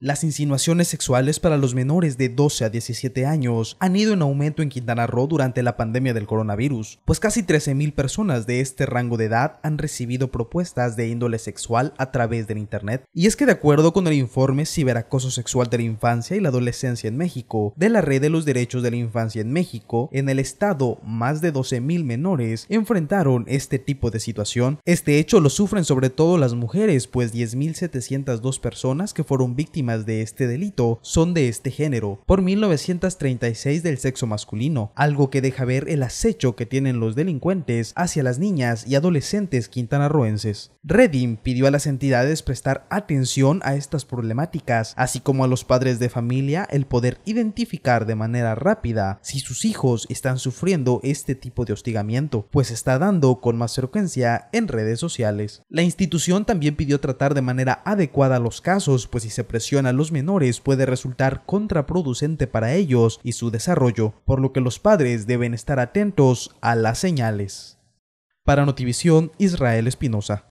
Las insinuaciones sexuales para los menores de 12 a 17 años han ido en aumento en Quintana Roo durante la pandemia del coronavirus, pues casi 13.000 personas de este rango de edad han recibido propuestas de índole sexual a través del Internet. Y es que de acuerdo con el informe Ciberacoso Sexual de la Infancia y la Adolescencia en México, de la Red de los Derechos de la Infancia en México, en el estado más de 12.000 menores enfrentaron este tipo de situación. Este hecho lo sufren sobre todo las mujeres, pues 10.702 personas que fueron víctimas de este delito son de este género, por 1936 del sexo masculino, algo que deja ver el acecho que tienen los delincuentes hacia las niñas y adolescentes quintanarroenses. Redding pidió a las entidades prestar atención a estas problemáticas, así como a los padres de familia el poder identificar de manera rápida si sus hijos están sufriendo este tipo de hostigamiento, pues está dando con más frecuencia en redes sociales. La institución también pidió tratar de manera adecuada los casos, pues si se presiona a los menores puede resultar contraproducente para ellos y su desarrollo, por lo que los padres deben estar atentos a las señales. Para Notivisión, Israel Espinosa.